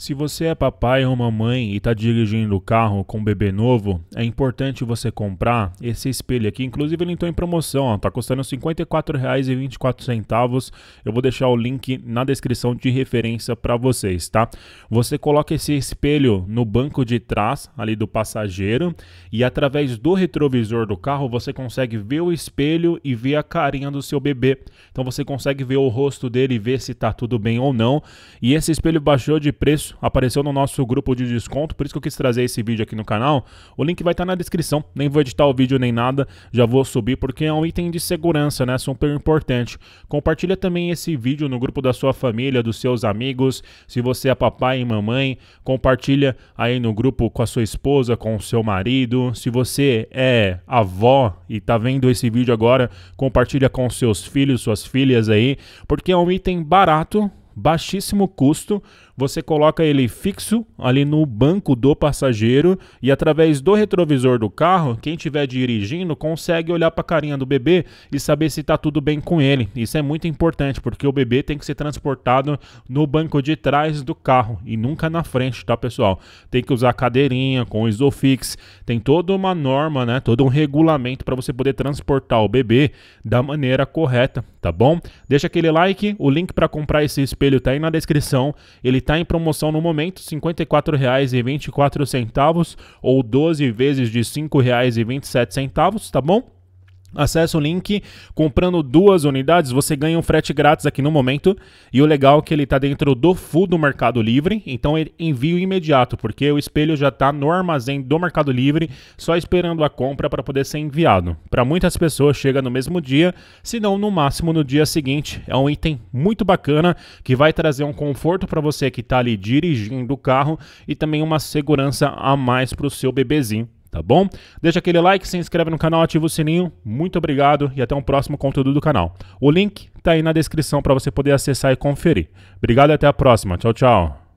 Se você é papai ou mamãe e está dirigindo o carro com um bebê novo, é importante você comprar esse espelho aqui. Inclusive, ele entrou em promoção, está custando R$ 54,24. Eu vou deixar o link na descrição de referência para vocês, tá? Você coloca esse espelho no banco de trás, ali do passageiro, e através do retrovisor do carro você consegue ver o espelho e ver a carinha do seu bebê. Então você consegue ver o rosto dele e ver se está tudo bem ou não. E esse espelho baixou de preço isso. Apareceu no nosso grupo de desconto, por isso que eu quis trazer esse vídeo aqui no canal. O link vai estar tá na descrição, nem vou editar o vídeo nem nada, já vou subir porque é um item de segurança, né? Super importante. Compartilha também esse vídeo no grupo da sua família, dos seus amigos, se você é papai e mamãe, compartilha aí no grupo com a sua esposa, com o seu marido. Se você é avó e tá vendo esse vídeo agora, compartilha com seus filhos, suas filhas aí, porque é um item barato baixíssimo custo. Você coloca ele fixo ali no banco do passageiro e através do retrovisor do carro, quem estiver dirigindo consegue olhar para a carinha do bebê e saber se está tudo bem com ele. Isso é muito importante porque o bebê tem que ser transportado no banco de trás do carro e nunca na frente, tá, pessoal? Tem que usar cadeirinha com isofix, tem toda uma norma, né? Todo um regulamento para você poder transportar o bebê da maneira correta, tá bom? Deixa aquele like, o link para comprar esse espelho dele está aí na descrição. Ele tá em promoção no momento, R$ 54,24 ou 12 vezes de R$ 5,27, tá bom? Acesse o link, comprando duas unidades, você ganha um frete grátis aqui no momento. E o legal é que ele está dentro do full do Mercado Livre, então ele envio imediato, porque o espelho já está no armazém do Mercado Livre, só esperando a compra para poder ser enviado. Para muitas pessoas chega no mesmo dia, se não no máximo no dia seguinte. É um item muito bacana que vai trazer um conforto para você que está ali dirigindo o carro e também uma segurança a mais para o seu bebezinho tá bom? Deixa aquele like, se inscreve no canal, ativa o sininho. Muito obrigado e até um próximo conteúdo do canal. O link tá aí na descrição para você poder acessar e conferir. Obrigado e até a próxima. Tchau, tchau.